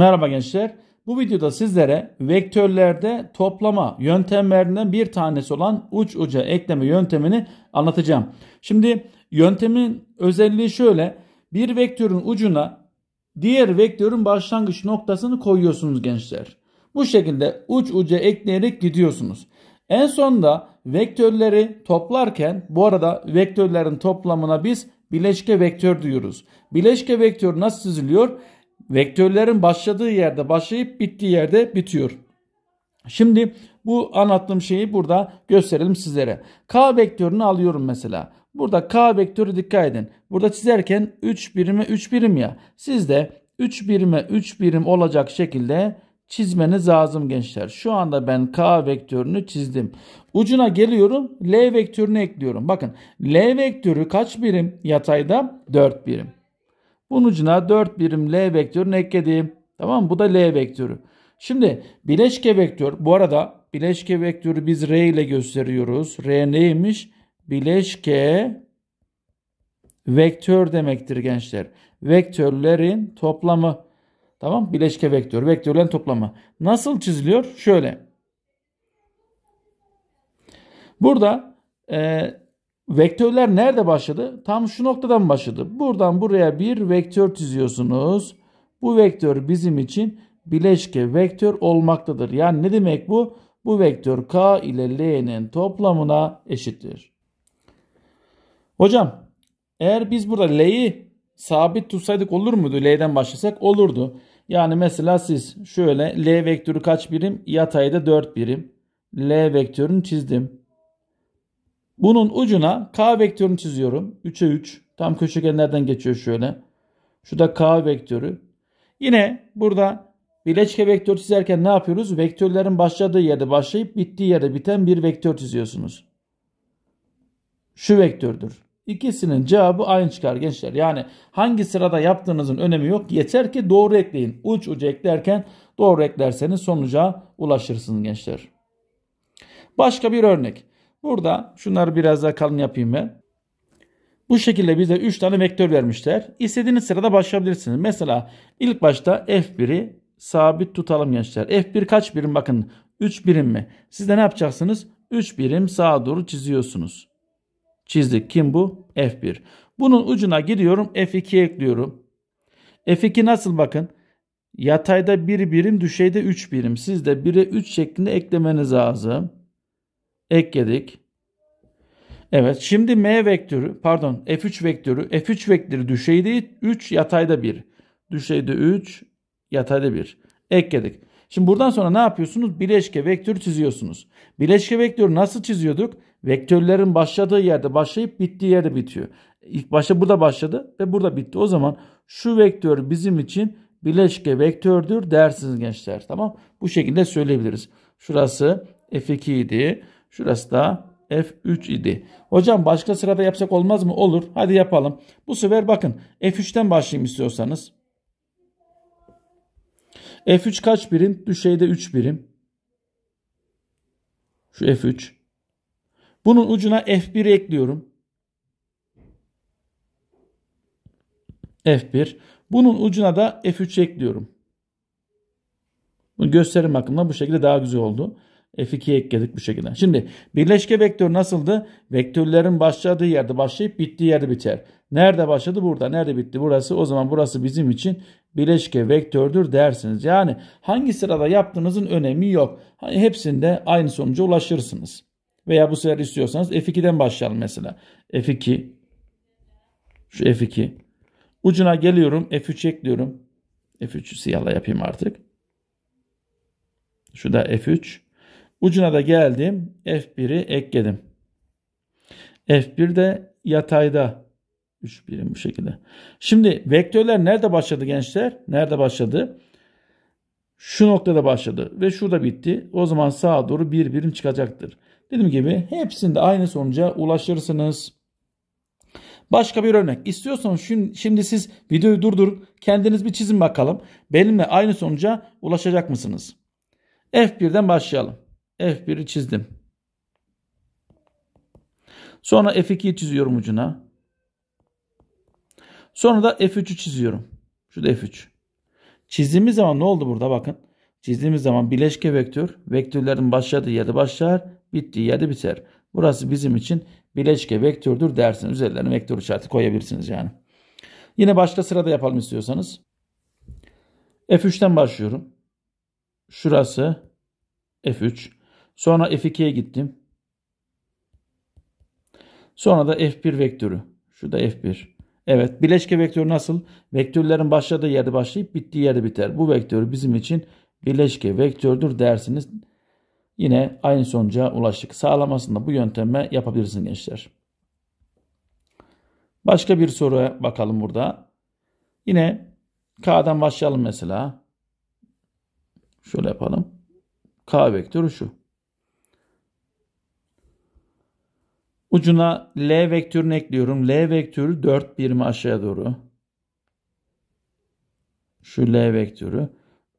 Merhaba gençler. Bu videoda sizlere vektörlerde toplama yöntemlerinden bir tanesi olan uç uca ekleme yöntemini anlatacağım. Şimdi yöntemin özelliği şöyle. Bir vektörün ucuna diğer vektörün başlangıç noktasını koyuyorsunuz gençler. Bu şekilde uç uca ekleyerek gidiyorsunuz. En sonda vektörleri toplarken bu arada vektörlerin toplamına biz bileşke vektör diyoruz. Bileşke vektör nasıl çiziliyor? vektörlerin başladığı yerde başlayıp bittiği yerde bitiyor. Şimdi bu anlattığım şeyi burada gösterelim sizlere. K vektörünü alıyorum mesela. Burada K vektörü dikkat edin. Burada çizerken 3 birime 3 birim ya. Siz de 3 birime 3 birim olacak şekilde çizmeniz lazım gençler. Şu anda ben K vektörünü çizdim. Ucuna geliyorum. L vektörünü ekliyorum. Bakın L vektörü kaç birim? Yatayda 4 birim. Bunun ucuna 4 birim L vektörünü ekledim. Tamam mı? Bu da L vektörü. Şimdi bileşke vektör bu arada bileşke vektörü biz R ile gösteriyoruz. R neymiş? Bileşke vektör demektir gençler. Vektörlerin toplamı. Tamam Bileşke vektör. Vektörlerin toplamı. Nasıl çiziliyor? Şöyle. Burada e, Vektörler nerede başladı? Tam şu noktadan başladı. Buradan buraya bir vektör çiziyorsunuz. Bu vektör bizim için bileşke vektör olmaktadır. Yani ne demek bu? Bu vektör k ile l'nin toplamına eşittir. Hocam eğer biz burada l'yi sabit tutsaydık olur muydu? L'den başlasak olurdu. Yani mesela siz şöyle L vektörü kaç birim? Yatayda 4 birim. L vektörünü çizdim. Bunun ucuna k vektörünü çiziyorum. 3'e 3. Tam köşegenlerden geçiyor şöyle. Şu da k vektörü. Yine burada bileşke vektör çizerken ne yapıyoruz? Vektörlerin başladığı yerde başlayıp bittiği yerde biten bir vektör çiziyorsunuz. Şu vektördür. İkisinin cevabı aynı çıkar gençler. Yani hangi sırada yaptığınızın önemi yok. Yeter ki doğru ekleyin. Uç ucu eklerken doğru eklerseniz sonuca ulaşırsınız gençler. Başka bir örnek. Burada şunları biraz daha kalın yapayım ben. Bu şekilde bize 3 tane vektör vermişler. İstediğiniz sırada başlayabilirsiniz. Mesela ilk başta F1'i sabit tutalım gençler. F1 kaç birim bakın 3 birim mi? Siz de ne yapacaksınız? 3 birim sağa doğru çiziyorsunuz. Çizdik. Kim bu? F1. Bunun ucuna gidiyorum. F2'ye ekliyorum. F2 nasıl bakın? Yatayda 1 bir birim, düşeyde 3 birim. Siz de 1'e 3 şeklinde eklemeniz lazım ekledik. Evet şimdi M vektörü pardon F3 vektörü F3 vektörü düşeyde 3 yatayda 1. Düşeyde 3 yatayda 1. Ekledik. Şimdi buradan sonra ne yapıyorsunuz? Bileşke vektörü çiziyorsunuz. Bileşke vektörü nasıl çiziyorduk? Vektörlerin başladığı yerde başlayıp bittiği yerde bitiyor. İlk başta burada başladı ve burada bitti. O zaman şu vektör bizim için bileşke vektördür dersiniz gençler. Tamam Bu şekilde söyleyebiliriz. Şurası F2 idi. Şurası da F3 idi. Hocam başka sırada yapsak olmaz mı? Olur. Hadi yapalım. Bu sefer bakın F3'ten başlayayım istiyorsanız. F3 kaç birim? Düşeyde 3 birim. Şu F3. Bunun ucuna F1 ekliyorum. F1. Bunun ucuna da F3 ekliyorum. Bunu gösterim bakımından bu şekilde daha güzel oldu. F2'ye ekledik bu şekilde. Şimdi birleşke vektör nasıldı? Vektörlerin başladığı yerde başlayıp bittiği yerde biter. Nerede başladı? Burada. Nerede bitti? Burası. O zaman burası bizim için bileşke vektördür dersiniz. Yani hangi sırada yaptığınızın önemi yok. Hani hepsinde aynı sonuca ulaşırsınız. Veya bu sefer istiyorsanız F2'den başlayalım mesela. F2 şu F2 ucuna geliyorum F3 ekliyorum. F3'ü siyahla yapayım artık. Şu da F3. Ucuna da geldim. F1'i ekledim. F1 de yatayda 3 birim bu şekilde. Şimdi vektörler nerede başladı gençler? Nerede başladı? Şu noktada başladı ve şurada bitti. O zaman sağa doğru bir birim çıkacaktır. Dediğim gibi hepsinde aynı sonuca ulaşırsınız. Başka bir örnek. İstiyorsanız şimdi, siz videoyu durdurun, kendiniz bir çizin bakalım. Benimle aynı sonuca ulaşacak mısınız? F1'den başlayalım. F1'i çizdim. Sonra F2'yi çiziyorum ucuna. Sonra da F3'ü çiziyorum. Şu da F3. Çizdiğimiz zaman ne oldu burada bakın. Çizdiğimiz zaman bileşke vektör vektörlerin başladığı yerde başlar, bittiği yerde biter. Burası bizim için bileşke vektördür Dersin Üzerlerine vektör işareti koyabilirsiniz yani. Yine başka sırada yapalım istiyorsanız. F3'ten başlıyorum. Şurası F3. Sonra F2'ye gittim. Sonra da F1 vektörü. Şu da F1. Evet bileşke vektörü nasıl? Vektörlerin başladığı yerde başlayıp bittiği yerde biter. Bu vektör bizim için bileşke vektördür dersiniz. Yine aynı sonuca ulaştık. Sağlamasında bu yöntemle yapabilirsiniz gençler. Başka bir soruya bakalım burada. Yine K'dan başlayalım mesela. Şöyle yapalım. K vektörü şu. Ucuna L vektörünü ekliyorum. L vektörü 4 birimi aşağı doğru. Şu L vektörü.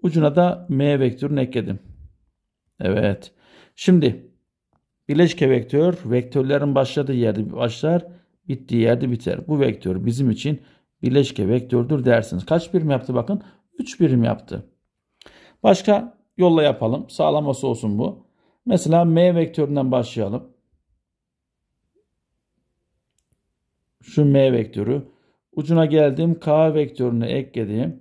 Ucuna da M vektörünü ekledim. Evet. Şimdi bileşke vektör vektörlerin başladığı yerde başlar, bittiği yerde biter. Bu vektör bizim için bileşke vektördür dersiniz. Kaç birim yaptı bakın? 3 birim yaptı. Başka yolla yapalım. Sağlaması olsun bu. Mesela M vektöründen başlayalım. Şu M vektörü. Ucuna geldim. K vektörünü ekledim.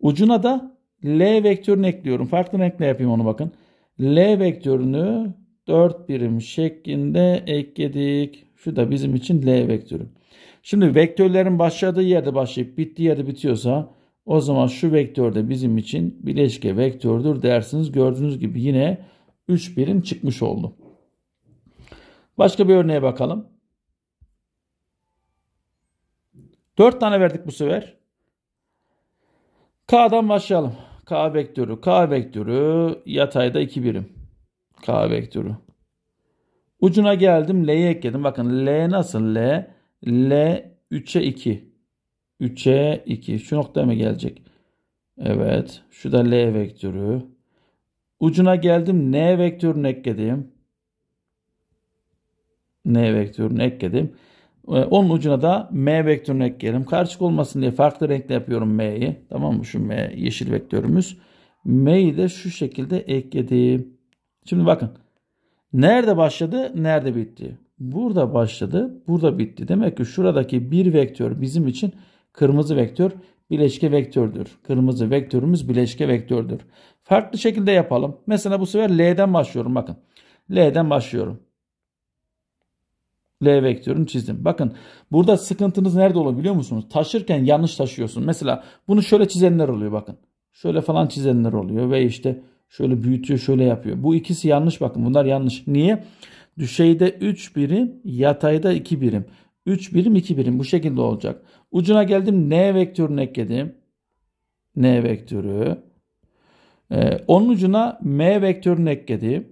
Ucuna da L vektörünü ekliyorum. Farklı renkle yapayım onu bakın. L vektörünü 4 birim şeklinde ekledik. Şu da bizim için L vektörü. Şimdi vektörlerin başladığı yerde başlayıp bittiği yerde bitiyorsa o zaman şu vektör de bizim için bileşke vektördür dersiniz. Gördüğünüz gibi yine 3 birim çıkmış oldu. Başka bir örneğe bakalım. 4 tane verdik bu sefer. K'dan başlayalım. K vektörü. K vektörü yatayda 2 birim. K vektörü. Ucuna geldim. L'yi ekledim. Bakın L nasıl? L. L 3'e 2. 3'e 2. Şu noktaya mı gelecek? Evet. Şu da L vektörü. Ucuna geldim. N vektörünü ekledim. N vektörünü ekledim. Ee, onun ucuna da M vektörünü ekleyelim. Karışık olmasın diye farklı renkle yapıyorum M'yi. Tamam mı? Şu M yeşil vektörümüz. M'yi de şu şekilde ekledim. Şimdi bakın. Nerede başladı? Nerede bitti? Burada başladı. Burada bitti. Demek ki şuradaki bir vektör bizim için kırmızı vektör bileşke vektördür. Kırmızı vektörümüz bileşke vektördür. Farklı şekilde yapalım. Mesela bu sefer L'den başlıyorum. Bakın. L'den başlıyorum. L vektörünü çizdim. Bakın burada sıkıntınız nerede olabiliyor musunuz? Taşırken yanlış taşıyorsun. Mesela bunu şöyle çizenler oluyor bakın. Şöyle falan çizenler oluyor ve işte şöyle büyütüyor şöyle yapıyor. Bu ikisi yanlış bakın bunlar yanlış. Niye? Düşeyde 3 birim yatayda 2 birim. 3 birim 2 birim bu şekilde olacak. Ucuna geldim N vektörünü ekledim. N vektörü. Ee, onun ucuna M vektörünü ekledim.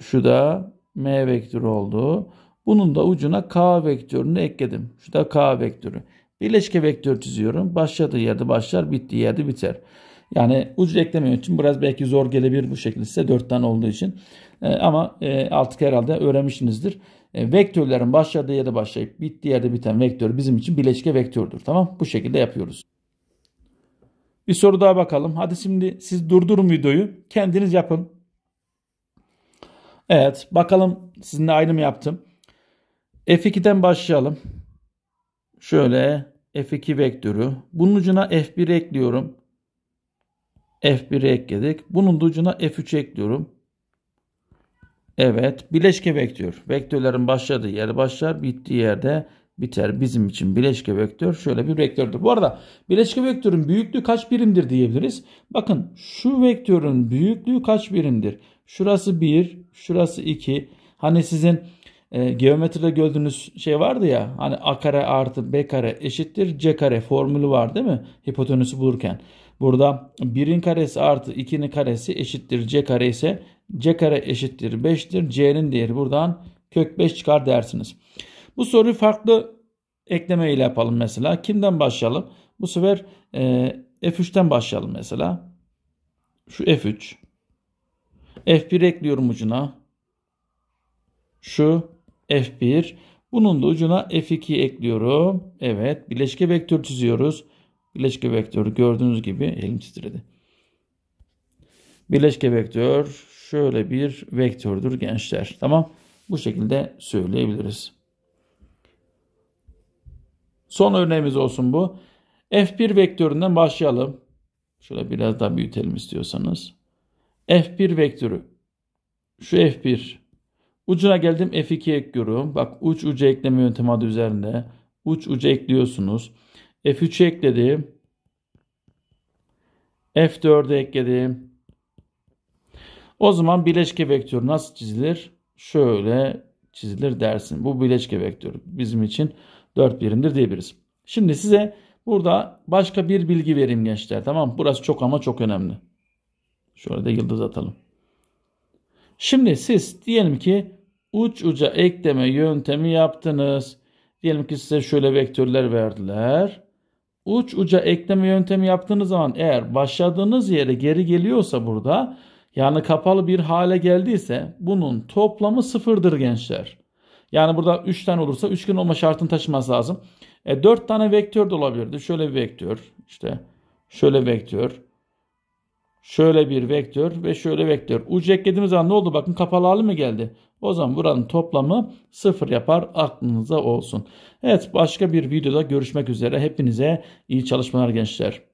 Şu da M vektörü oldu. Bunun da ucuna k vektörünü ekledim. Şu da k vektörü. Birleşke vektör çiziyorum. Başladığı yerde başlar, bittiği yerde biter. Yani ucu eklememek için biraz belki zor gelebilir bu şekilde size 4 tane olduğu için. E, ama e, artık herhalde öğrenmişsinizdir. E, vektörlerin başladığı yerde başlayıp bittiği yerde biten vektör bizim için bileşke vektördür. Tamam Bu şekilde yapıyoruz. Bir soru daha bakalım. Hadi şimdi siz durdurun videoyu. Kendiniz yapın. Evet bakalım sizinle aynı mı yaptım? F2'den başlayalım. Şöyle F2 vektörü. Bunun ucuna F1 ekliyorum. F1'i ekledik. Bunun ucuna F3 ekliyorum. Evet. Bileşke vektör. Vektörlerin başladığı yer başlar. Bittiği yerde biter. Bizim için bileşke vektör şöyle bir vektördür. Bu arada bileşke vektörün büyüklüğü kaç birimdir diyebiliriz. Bakın şu vektörün büyüklüğü kaç birimdir? Şurası 1, şurası 2. Hani sizin e, geometride gördüğünüz şey vardı ya hani a kare artı b kare eşittir c kare formülü var değil mi? Hipotenüsü bulurken. Burada 1'in karesi artı 2'nin karesi eşittir c kare ise c kare eşittir 5'tir. c'nin değeri buradan kök 5 çıkar dersiniz. Bu soruyu farklı ekleme ile yapalım mesela. Kimden başlayalım? Bu sefer e, F3'ten başlayalım mesela. Şu F3. F1 ekliyorum ucuna. Şu F1. Bunun da ucuna F2 ekliyorum. Evet. Bileşke vektör çiziyoruz. Bileşke vektörü gördüğünüz gibi elim titredi. Bileşke vektör şöyle bir vektördür gençler. Tamam. Bu şekilde söyleyebiliriz. Son örneğimiz olsun bu. F1 vektöründen başlayalım. Şöyle biraz daha büyütelim istiyorsanız. F1 vektörü. Şu F1 Ucuna geldim F2 ekliyorum. Bak uç ucu ekleme yöntemi adı üzerinde. Uç ucu ekliyorsunuz. F3'ü ekledim. F4'ü ekledim. O zaman bileşke vektörü nasıl çizilir? Şöyle çizilir dersin. Bu bileşke vektörü bizim için 4 birimdir diyebiliriz. Şimdi size burada başka bir bilgi vereyim gençler. Tamam Burası çok ama çok önemli. Şöyle de yıldız atalım. Şimdi siz diyelim ki uç uca ekleme yöntemi yaptınız. Diyelim ki size şöyle vektörler verdiler. Uç uca ekleme yöntemi yaptığınız zaman eğer başladığınız yere geri geliyorsa burada yani kapalı bir hale geldiyse bunun toplamı sıfırdır gençler. Yani burada 3 tane olursa üçgen olma şartını taşıması lazım. E, 4 tane vektör de olabilirdi. Şöyle bir vektör işte şöyle vektör şöyle bir vektör ve şöyle vektör. Uç eklediğimiz zaman ne oldu? Bakın kapalı hali mi geldi? O zaman buranın toplamı sıfır yapar aklınıza olsun. Evet başka bir videoda görüşmek üzere. Hepinize iyi çalışmalar gençler.